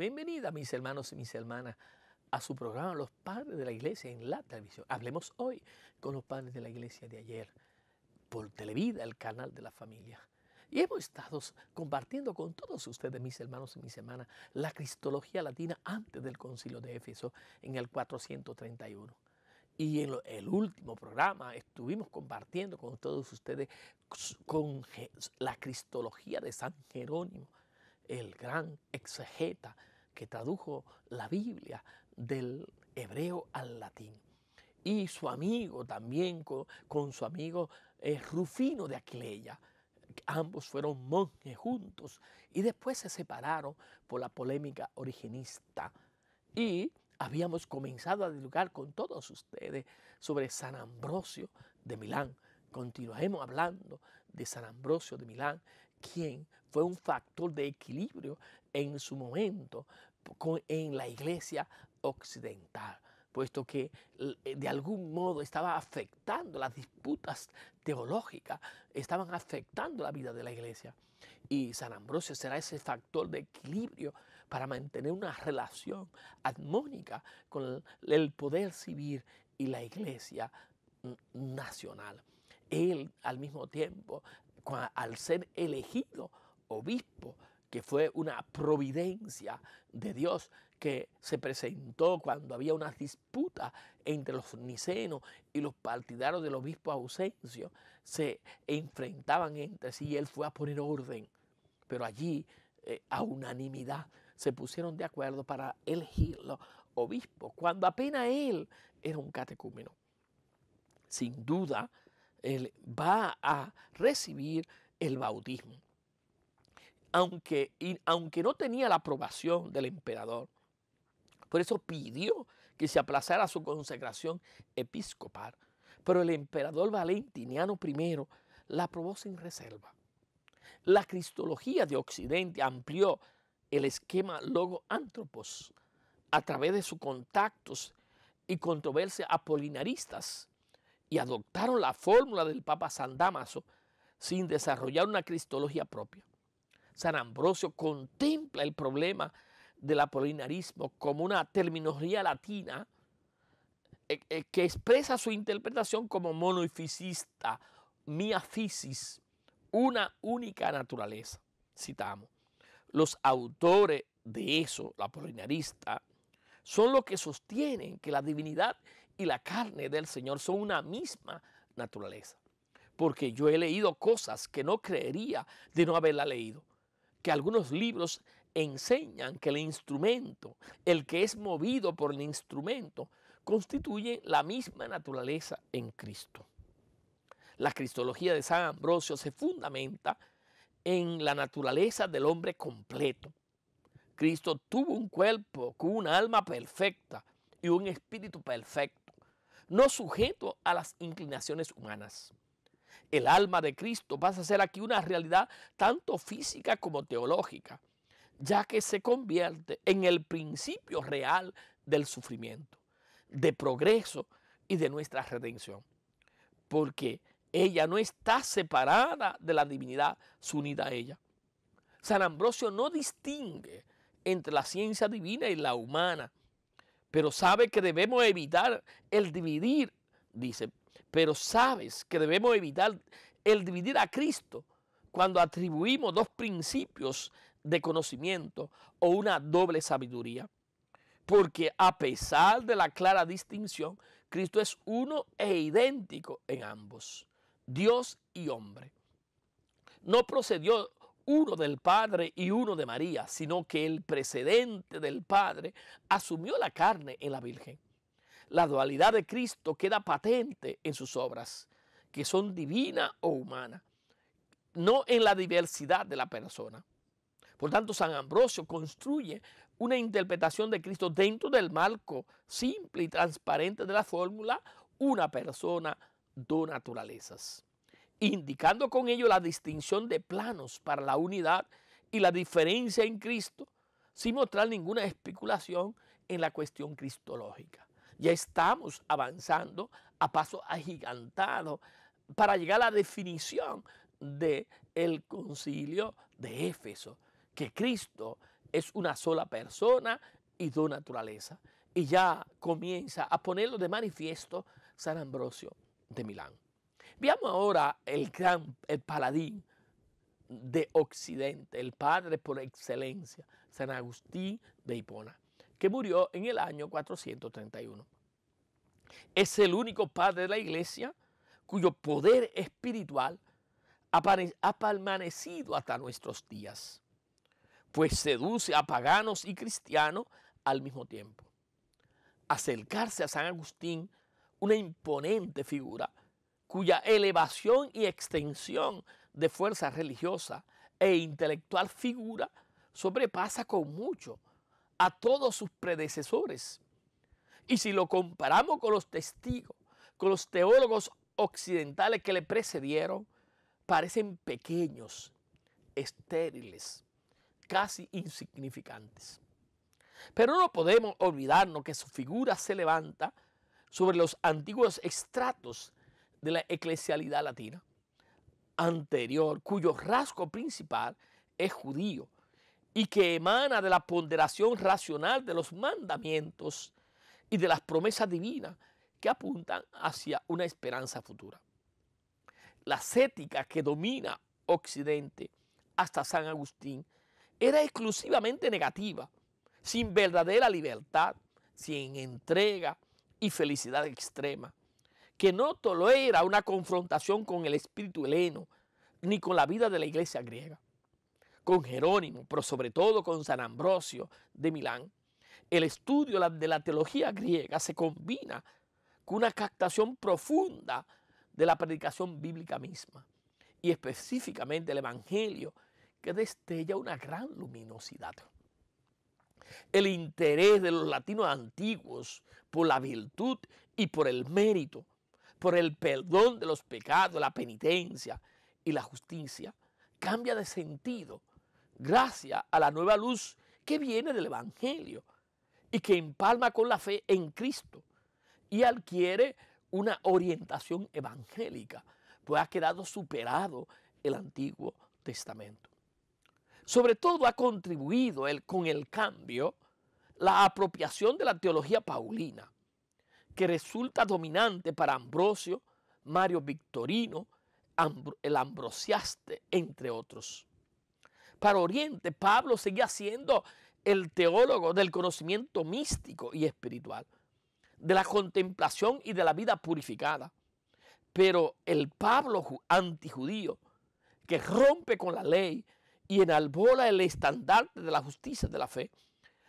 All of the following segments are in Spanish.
Bienvenida, mis hermanos y mis hermanas, a su programa Los Padres de la Iglesia en la televisión. Hablemos hoy con los padres de la Iglesia de ayer por Televida, el canal de la familia. Y hemos estado compartiendo con todos ustedes, mis hermanos y mis hermanas, la cristología latina antes del concilio de Éfeso en el 431. Y en el último programa estuvimos compartiendo con todos ustedes con la cristología de San Jerónimo, el gran exegeta que tradujo la Biblia del hebreo al latín. Y su amigo también, con, su amigo eh, Rufino de Aquileia. Ambos fueron monjes juntos y después se separaron por la polémica originista. Y habíamos comenzado a dialogar con todos ustedes sobre San Ambrosio de Milán. Continuaremos hablando de San Ambrosio de Milán, quien fue un factor de equilibrio en su momento en la iglesia occidental, puesto que eh, de algún modo estaba afectando las disputas teológicas, estaban afectando la vida de la iglesia. Y San Ambrosio será ese factor de equilibrio para mantener una relación armónica con el poder civil y la iglesia nacional. Él al mismo tiempo, al ser elegido obispo, que fue una providencia de Dios que se presentó cuando había una disputa entre los nicenos y los partidarios del obispo Ausencio, se enfrentaban entre sí y él fue a poner orden. Pero allí, eh, a unanimidad, se pusieron de acuerdo para elegirlo obispo, cuando apenas él era un catecúmeno. Sin duda, él va a recibir el bautismo aunque, aunque no tenía la aprobación del emperador. Por eso pidió que se aplazara su consagración episcopal. Pero el emperador Valentiniano I la aprobó sin reserva. La cristología de Occidente amplió el esquema logo antropos a través de sus contactos y controversias apolinaristas y adoptaron la fórmula del Papa San Damaso sin desarrollar una cristología propia. San Ambrosio contempla el problema del apolinarismo como una terminología latina eh, eh, que expresa su interpretación como monofisista, miafisis, una única naturaleza. Citamos. Los autores de eso, la apolinarista, son los que sostienen que la divinidad y la carne del Señor son una misma naturaleza. Porque yo he leído cosas que no creería de no haberla leído que algunos libros enseñan que el instrumento, el que es movido por el instrumento, constituye la misma naturaleza en Cristo. La cristología de San Ambrosio se fundamenta en la naturaleza del hombre completo. Cristo tuvo un cuerpo con un alma perfecta y un espíritu perfecto, no sujeto a las inclinaciones humanas. El alma de Cristo pasa a ser aquí una realidad tanto física como teológica, ya que se convierte en el principio real del sufrimiento, de progreso y de nuestra redención, porque ella no está separada de la divinidad, unida a ella. San Ambrosio no distingue entre la ciencia divina y la humana, pero sabe que debemos evitar el dividir, dice, pero sabes que debemos evitar el dividir a Cristo cuando atribuimos dos principios de conocimiento o una doble sabiduría. Porque a pesar de la clara distinción, Cristo es uno e idéntico en ambos, Dios y hombre. No procedió uno del Padre y uno de María, sino que el precedente del Padre asumió la carne en la Virgen la dualidad de Cristo queda patente en sus obras, que son divina o humana, no en la diversidad de la persona. Por tanto, San Ambrosio construye una interpretación de Cristo dentro del marco simple y transparente de la fórmula una persona, dos naturalezas, indicando con ello la distinción de planos para la unidad y la diferencia en Cristo, sin mostrar ninguna especulación en la cuestión cristológica ya estamos avanzando a paso agigantado para llegar a la definición del el concilio de Éfeso, que Cristo es una sola persona y dos naturalezas. Y ya comienza a ponerlo de manifiesto San Ambrosio de Milán. Veamos ahora el gran, el paladín de Occidente, el padre por excelencia, San Agustín de Hipona que murió en el año 431. Es el único padre de la iglesia cuyo poder espiritual ha permanecido hasta nuestros días, pues seduce a paganos y cristianos al mismo tiempo. Acercarse a San Agustín, una imponente figura, cuya elevación y extensión de fuerza religiosa e intelectual figura sobrepasa con mucho a todos sus predecesores. Y si lo comparamos con los testigos, con los teólogos occidentales que le precedieron, parecen pequeños, estériles, casi insignificantes. Pero no podemos olvidarnos que su figura se levanta sobre los antiguos estratos de la eclesialidad latina anterior, cuyo rasgo principal es judío, y que emana de la ponderación racional de los mandamientos y de las promesas divinas que apuntan hacia una esperanza futura. La cética que domina Occidente hasta San Agustín era exclusivamente negativa, sin verdadera libertad, sin entrega y felicidad extrema, que no tolera una confrontación con el espíritu heleno ni con la vida de la iglesia griega con Jerónimo, pero sobre todo con San Ambrosio de Milán, el estudio de la teología griega se combina con una captación profunda de la predicación bíblica misma y específicamente el Evangelio que destella una gran luminosidad. El interés de los latinos antiguos por la virtud y por el mérito, por el perdón de los pecados, la penitencia y la justicia, cambia de sentido gracias a la nueva luz que viene del Evangelio y que empalma con la fe en Cristo y adquiere una orientación evangélica, pues ha quedado superado el Antiguo Testamento. Sobre todo ha contribuido con el cambio la apropiación de la teología paulina, que resulta dominante para Ambrosio, Mario Victorino, el Ambrosiaste, entre otros para Oriente, Pablo seguía siendo el teólogo del conocimiento místico y espiritual, de la contemplación y de la vida purificada. Pero el Pablo antijudío, que rompe con la ley y enalbola el estandarte de la justicia de la fe,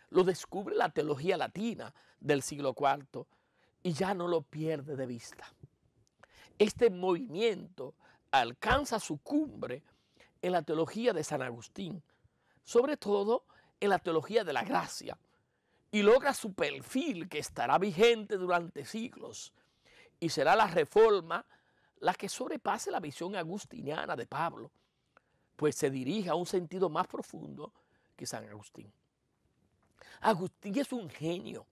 lo descubre la teología latina del siglo IV y ya no lo pierde de vista. Este movimiento alcanza su cumbre en la teología de San Agustín, sobre todo en la teología de la gracia, y logra su perfil que estará vigente durante siglos, y será la reforma la que sobrepase la visión agustiniana de Pablo, pues se dirige a un sentido más profundo que San Agustín. Agustín es un genio,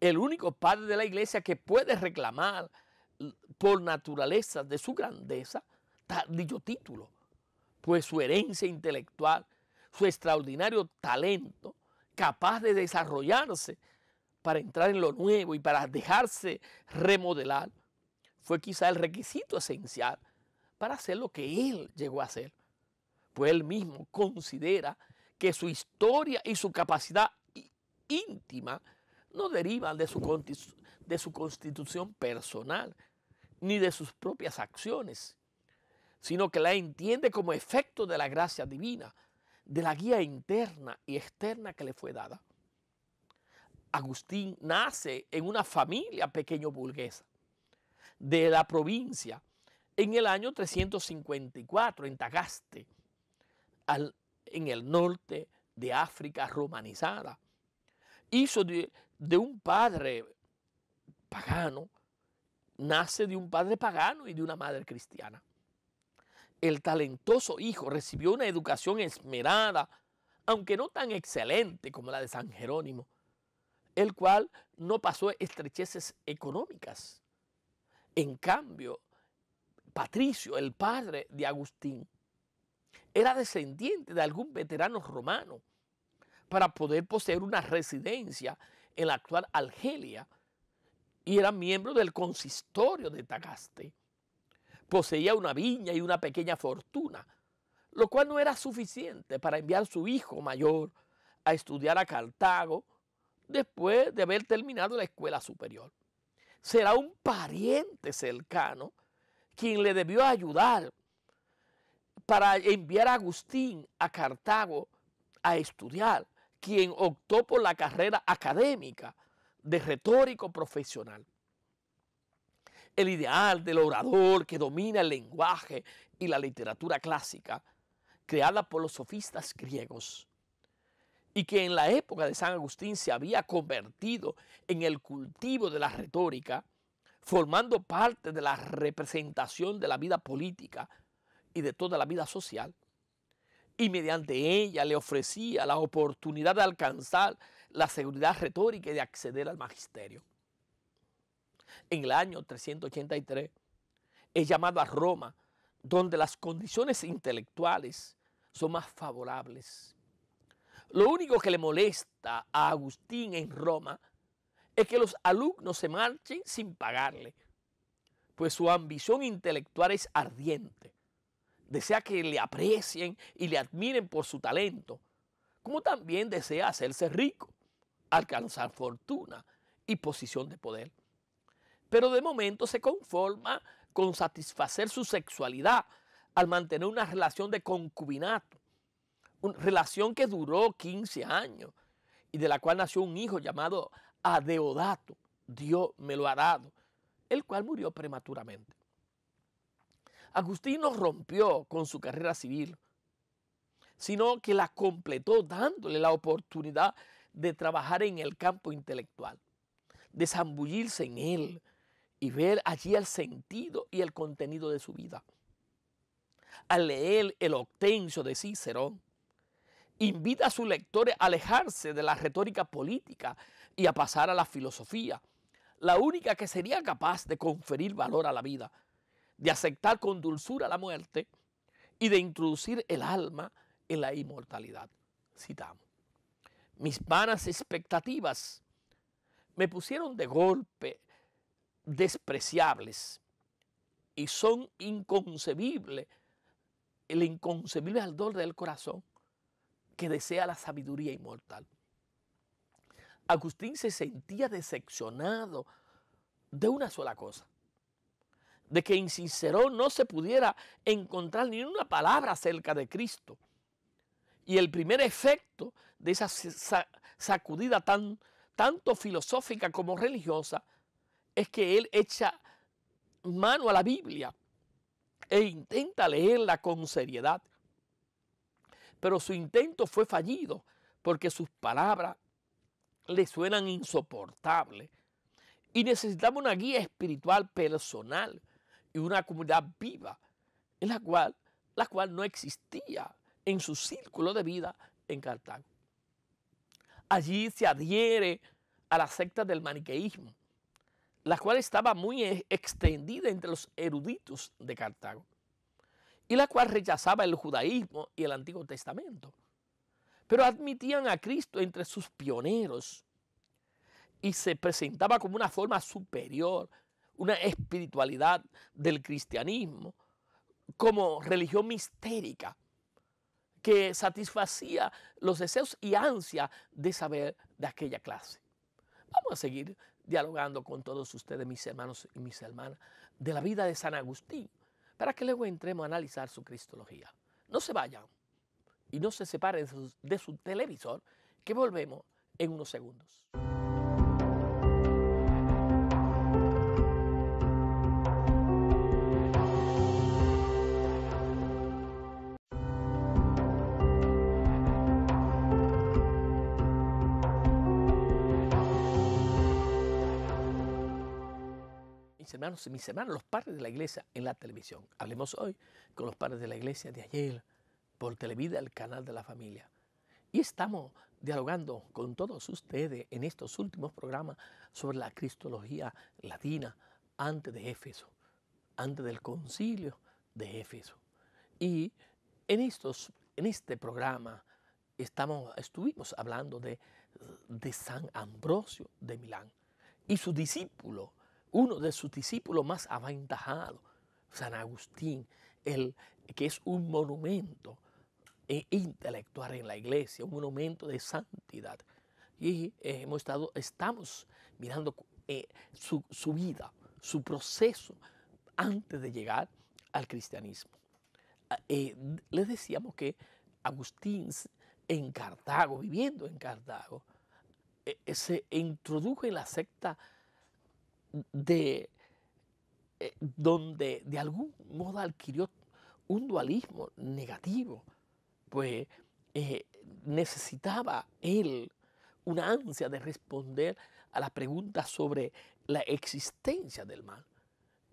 el único padre de la iglesia que puede reclamar por naturaleza de su grandeza dicho título pues su herencia intelectual, su extraordinario talento, capaz de desarrollarse para entrar en lo nuevo y para dejarse remodelar, fue quizá el requisito esencial para hacer lo que él llegó a hacer. Pues él mismo considera que su historia y su capacidad íntima no derivan de su, de su constitución personal, ni de sus propias acciones, sino que la entiende como efecto de la gracia divina, de la guía interna y externa que le fue dada. Agustín nace en una familia pequeño burguesa de la provincia en el año 354 en Tagaste, en el norte de África romanizada. Hizo de un padre pagano, nace de un padre pagano y de una madre cristiana. El talentoso hijo recibió una educación esmerada, aunque no tan excelente como la de San Jerónimo, el cual no pasó estrecheces económicas. En cambio, Patricio, el padre de Agustín, era descendiente de algún veterano romano para poder poseer una residencia en la actual Argelia y era miembro del consistorio de Tagaste poseía una viña y una pequeña fortuna, lo cual no era suficiente para enviar a su hijo mayor a estudiar a Cartago después de haber terminado la escuela superior. Será un pariente cercano quien le debió ayudar para enviar a Agustín a Cartago a estudiar, quien optó por la carrera académica de retórico profesional el ideal del orador que domina el lenguaje y la literatura clásica, creada por los sofistas griegos, y que en la época de San Agustín se había convertido en el cultivo de la retórica, formando parte de la representación de la vida política y de toda la vida social, y mediante ella le ofrecía la oportunidad de alcanzar la seguridad retórica y de acceder al magisterio en el año 383, es llamado a Roma, donde las condiciones intelectuales son más favorables. Lo único que le molesta a Agustín en Roma es que los alumnos se marchen sin pagarle, pues su ambición intelectual es ardiente. Desea que le aprecien y le admiren por su talento, como también desea hacerse rico, alcanzar fortuna y posición de poder pero de momento se conforma con satisfacer su sexualidad al mantener una relación de concubinato, una relación que duró 15 años y de la cual nació un hijo llamado Adeodato, Dios me lo ha dado, el cual murió prematuramente. Agustín no rompió con su carrera civil, sino que la completó dándole la oportunidad de trabajar en el campo intelectual, de zambullirse en él, y ver allí el sentido y el contenido de su vida. Al leer el Octencio de Cicerón, invita a sus lectores a alejarse de la retórica política y a pasar a la filosofía, la única que sería capaz de conferir valor a la vida, de aceptar con dulzura la muerte y de introducir el alma en la inmortalidad. Citamos. Mis vanas expectativas me pusieron de golpe despreciables y son inconcebibles, el inconcebible ardor del corazón que desea la sabiduría inmortal. Agustín se sentía decepcionado de una sola cosa, de que en no se pudiera encontrar ni una palabra acerca de Cristo. Y el primer efecto de esa sacudida tan, tanto filosófica como religiosa es que él echa mano a la Biblia e intenta leerla con seriedad. Pero su intento fue fallido porque sus palabras le suenan insoportables. Y necesitamos una guía espiritual personal y una comunidad viva, en la cual, la cual no existía en su círculo de vida en Cartago. Allí se adhiere a la secta del maniqueísmo, la cual estaba muy e, extendida entre los eruditos de Cartago, y la cual rechazaba el judaísmo y el Antiguo Testamento, pero admitían a Cristo entre sus pioneros y se presentaba como una forma superior, una espiritualidad del cristianismo, como religión mistérica que satisfacía los deseos y ansias de saber de aquella clase. Vamos a seguir dialogando con todos ustedes, mis hermanos y mis hermanas, de la vida de San Agustín, para que luego entremos a analizar su cristología. No se vayan y no se separen de su, televisor, que volvemos en unos segundos. mis hermanos los padres de la iglesia en la televisión. Hablemos hoy con los padres de la iglesia de ayer por Televida, el canal de la familia. Y estamos dialogando con todos ustedes en estos últimos programas sobre la cristología latina antes de Éfeso, antes del concilio de Éfeso. Y en, estos, en este programa estamos, estuvimos hablando de, de San Ambrosio de Milán y su discípulo uno de sus discípulos más aventajados, San Agustín, el, que es un monumento eh, intelectual en la iglesia, un monumento de santidad. Y eh, hemos estado, estamos mirando eh, su, vida, su proceso antes de llegar al cristianismo. Ah, les decíamos que Agustín en Cartago, viviendo en Cartago, se introdujo en la secta de eh, donde de algún modo adquirió un dualismo negativo, pues eh, necesitaba él una ansia de responder a las preguntas sobre la existencia del mal.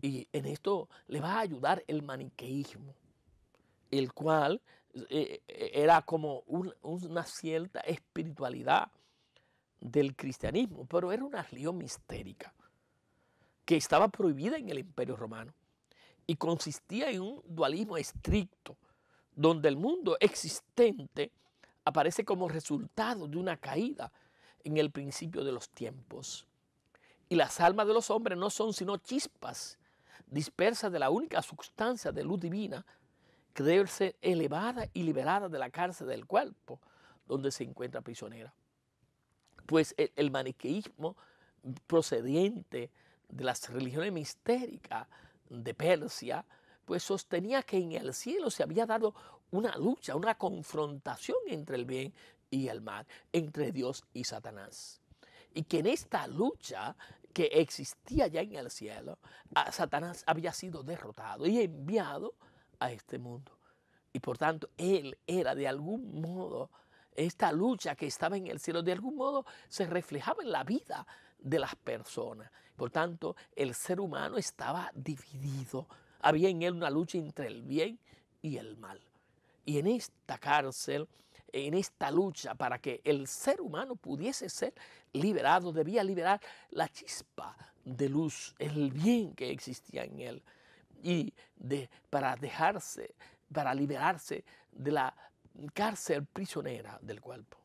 Y en esto le va a ayudar el maniqueísmo, el cual eh, era como una cierta espiritualidad del cristianismo, pero era una religión mistérica que estaba prohibida en el Imperio Romano y consistía en un dualismo estricto, donde el mundo existente aparece como resultado de una caída en el principio de los tiempos. Y las almas de los hombres no son sino chispas dispersas de la única sustancia de luz divina que debe ser elevada y liberada de la cárcel del cuerpo donde se encuentra prisionera. Pues el, maniqueísmo procediente de las religiones mistéricas de Persia, pues sostenía que en el cielo se había dado una lucha, una confrontación entre el bien y el mal, entre Dios y Satanás. Y que en esta lucha que existía ya en el cielo, a Satanás había sido derrotado y enviado a este mundo. Y por tanto, él era de algún modo, esta lucha que estaba en el cielo, de algún modo se reflejaba en la vida de las personas. Por tanto, el ser humano estaba dividido. Había en él una lucha entre el bien y el mal. Y en esta cárcel, en esta lucha para que el ser humano pudiese ser liberado, debía liberar la chispa de luz, el bien que existía en él. Y para dejarse, para liberarse de la cárcel prisionera del cuerpo.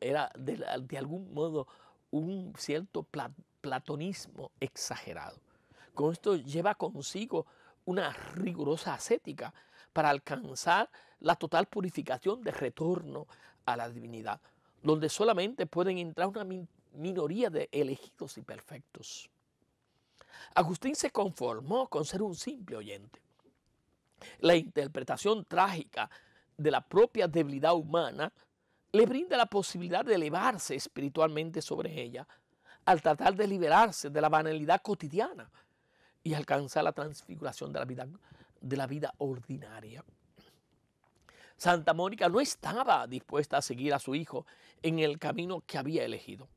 Era, de algún modo un cierto platonismo exagerado. Con esto lleva consigo una rigurosa ascética para alcanzar la total purificación de retorno a la divinidad, donde solamente pueden entrar una minoría de elegidos y perfectos. Agustín se conformó con ser un simple oyente. La interpretación trágica de la propia debilidad humana le brinda la posibilidad de elevarse espiritualmente sobre ella al tratar de liberarse de la banalidad cotidiana y alcanzar la transfiguración de la vida, de la vida ordinaria. Santa Mónica no estaba dispuesta a seguir a su hijo en el camino que había elegido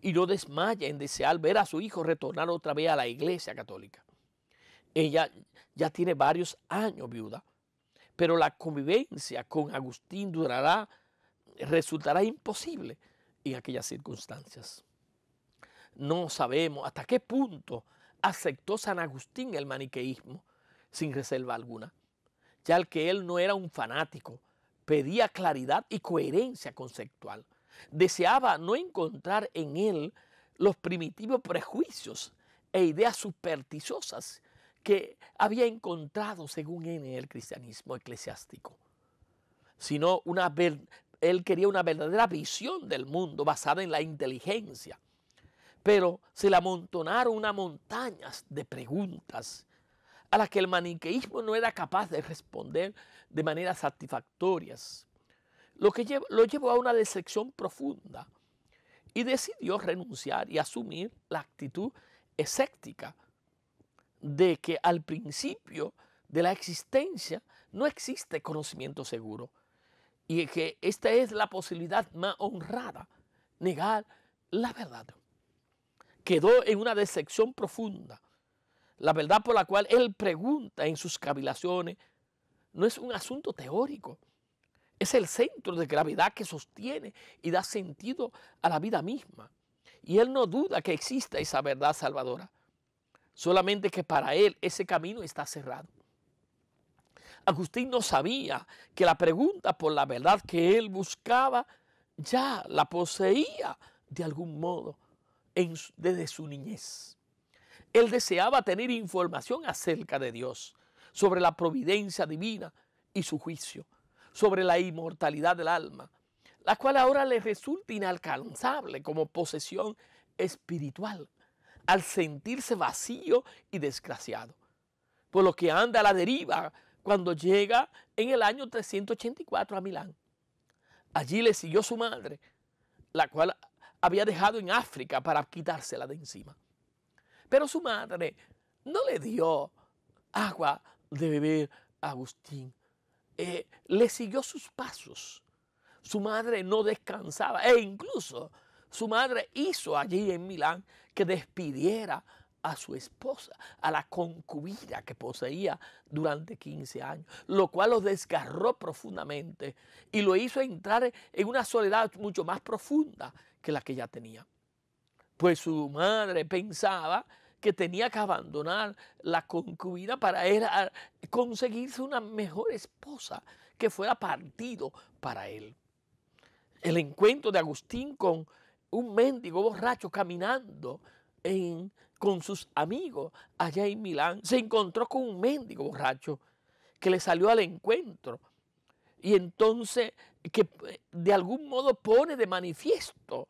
y no desmaya en desear ver a su hijo retornar otra vez a la iglesia católica. Ella ya tiene varios años viuda, pero la convivencia con Agustín durará resultará imposible en aquellas circunstancias. No sabemos hasta qué punto aceptó San Agustín el maniqueísmo sin reserva alguna, ya que él no era un fanático, pedía claridad y coherencia conceptual. Deseaba no encontrar en él los primitivos prejuicios e ideas supersticiosas que había encontrado, según él, en el cristianismo eclesiástico, sino una él quería una verdadera visión del mundo basada en la inteligencia. Pero se le amontonaron unas montañas de preguntas a las que el maniqueísmo no era capaz de responder de manera satisfactorias, lo que lo llevó a una decepción profunda y decidió renunciar y asumir la actitud escéptica de que al principio de la existencia no existe conocimiento seguro, y que esta es la posibilidad más honrada, negar la verdad. Quedó en una decepción profunda. La verdad por la cual él pregunta en sus cavilaciones no es un asunto teórico. Es el centro de gravedad que sostiene y da sentido a la vida misma. Y él no duda que exista esa verdad salvadora. Solamente que para él ese camino está cerrado. Agustín no sabía que la pregunta por la verdad que él buscaba ya la poseía de algún modo desde su niñez. Él deseaba tener información acerca de Dios, sobre la providencia divina y su juicio, sobre la inmortalidad del alma, la cual ahora le resulta inalcanzable como posesión espiritual, al sentirse vacío y desgraciado, por lo que anda a la deriva cuando llega en el año 384 a Milán. Allí le siguió su madre, la cual había dejado en África para quitársela de encima. Pero su madre no le dio agua de beber a Agustín. Eh, le siguió sus pasos. Su madre no descansaba e incluso su madre hizo allí en Milán que despidiera a su esposa, a la concubina que poseía durante 15 años, lo cual lo desgarró profundamente y lo hizo entrar en una soledad mucho más profunda que la que ya tenía. Pues su madre pensaba que tenía que abandonar la concubina para conseguirse una mejor esposa que fuera partido para él. El encuentro de Agustín con un mendigo borracho caminando en con sus amigos allá en Milán, se encontró con un mendigo borracho que le salió al encuentro y entonces que eh, de algún modo pone de manifiesto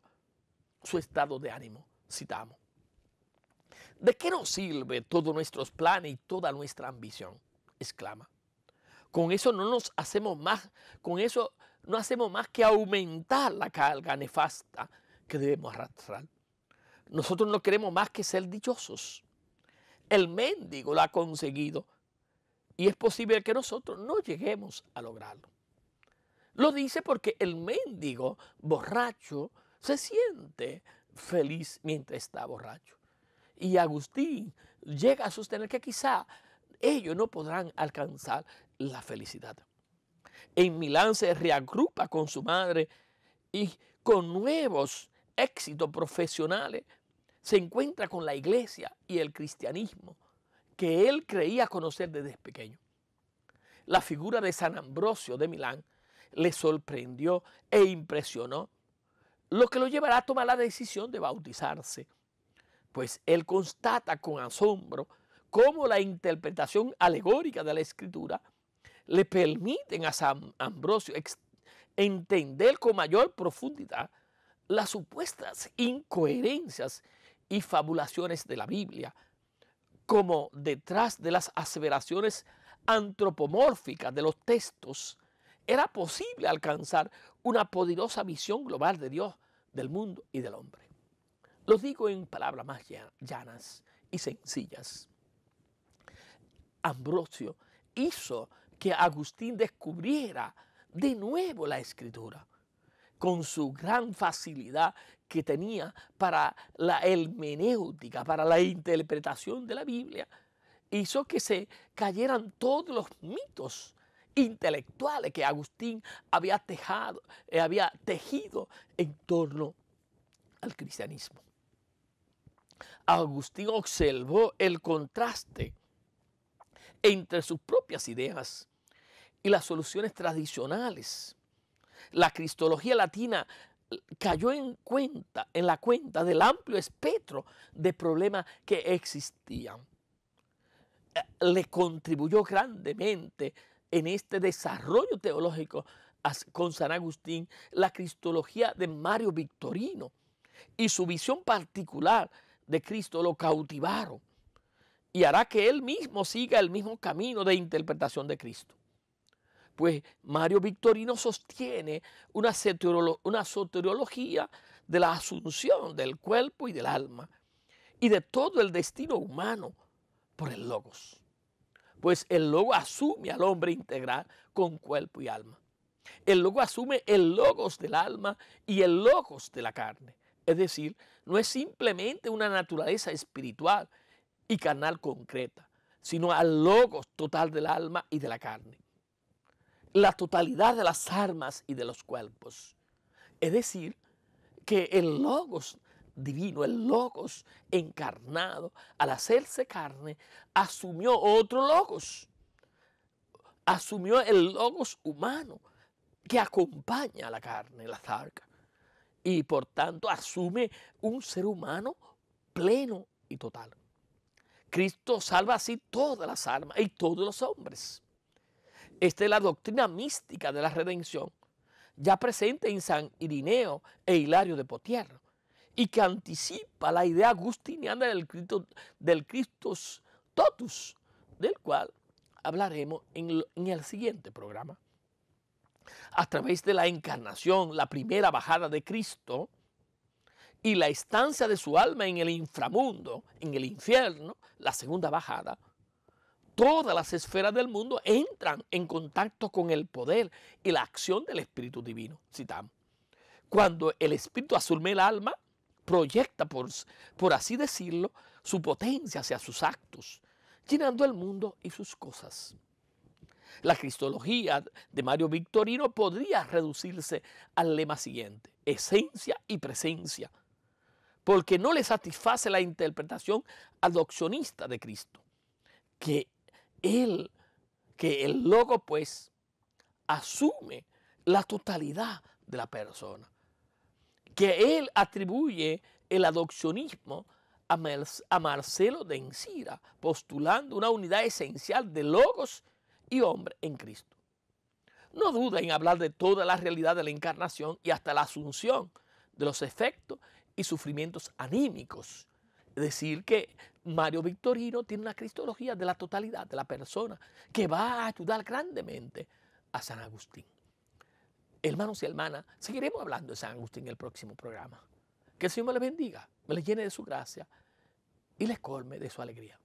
su estado de ánimo, citamos. ¿De qué nos sirve todos nuestros planes y toda nuestra ambición? exclama. Con eso no nos hacemos más, con eso no hacemos más que aumentar la carga nefasta que debemos arrastrar. Nosotros no queremos más que ser dichosos. El mendigo lo ha conseguido y es posible que nosotros no lleguemos a lograrlo. Lo dice porque el mendigo borracho se siente feliz mientras está borracho. Y Agustín llega a sostener que quizá ellos no podrán alcanzar la felicidad. En Milán se reagrupa con su madre y con nuevos éxitos profesionales se encuentra con la iglesia y el cristianismo que él creía conocer desde pequeño. La figura de San Ambrosio de Milán le sorprendió e impresionó, lo que lo llevará a tomar la decisión de bautizarse, pues él constata con asombro cómo la interpretación alegórica de la escritura le permite a San Ambrosio entender con mayor profundidad las supuestas incoherencias y fabulaciones de la Biblia, como detrás de las aseveraciones antropomórficas de los textos, era posible alcanzar una poderosa visión global de Dios, del mundo y del hombre. Lo digo en palabras más llanas y sencillas. Ambrosio hizo que Agustín descubriera de nuevo la escritura. Con su gran facilidad que tenía para la hermenéutica, para la interpretación de la Biblia, hizo que se cayeran todos los mitos intelectuales que Agustín había, tejado, eh, había tejido en torno al cristianismo. Agustín observó el contraste entre sus propias ideas y las soluciones tradicionales. La cristología latina cayó en cuenta, en la cuenta del amplio espectro de problemas que existían. Eh, le contribuyó grandemente en este desarrollo teológico con San Agustín la cristología de Mario Victorino y su visión particular de Cristo lo cautivaron y hará que él mismo siga el mismo camino de interpretación de Cristo. Pues Mario Victorino sostiene una, soteriología de la asunción del cuerpo y del alma y de todo el destino humano por el logos. Pues el Logos asume al hombre integral con cuerpo y alma. El Logos asume el logos del alma y el logos de la carne. Es decir, no es simplemente una naturaleza espiritual y carnal concreta, sino al logos total del alma y de la carne la totalidad de las armas y de los cuerpos. Es decir, que el logos divino, el logos encarnado, al hacerse carne, asumió otro logos, asumió el logos humano que acompaña a la carne, la zarca, y por tanto asume un ser humano pleno y total. Cristo salva así todas las armas y todos los hombres. Esta es la doctrina mística de la redención, ya presente en San Irineo e Hilario de Potier y que anticipa la idea agustiniana del Cristo, del Christus totus, del cual hablaremos en el siguiente programa. A través de la encarnación, la primera bajada de Cristo, y la estancia de su alma en el inframundo, en el infierno, la segunda bajada, todas las esferas del mundo entran en contacto con el poder y la acción del Espíritu Divino. Citamos. Cuando el Espíritu asume el alma, proyecta, por, por así decirlo, su potencia hacia sus actos, llenando el mundo y sus cosas. La cristología de Mario Victorino podría reducirse al lema siguiente, esencia y presencia, porque no le satisface la interpretación adopcionista de Cristo, que él, que el loco pues asume la totalidad de la persona, que él atribuye el adopcionismo a, a Marcelo de Encira, postulando una unidad esencial de logos y hombre en Cristo. No duda en hablar de toda la realidad de la encarnación y hasta la asunción de los efectos y sufrimientos anímicos. Es decir, que Mario Victorino tiene una cristología de la totalidad de la persona que va a ayudar grandemente a San Agustín. Hermanos y hermanas, seguiremos hablando de San Agustín en el próximo programa. Que el Señor me le bendiga, me le llene de su gracia y les colme de su alegría.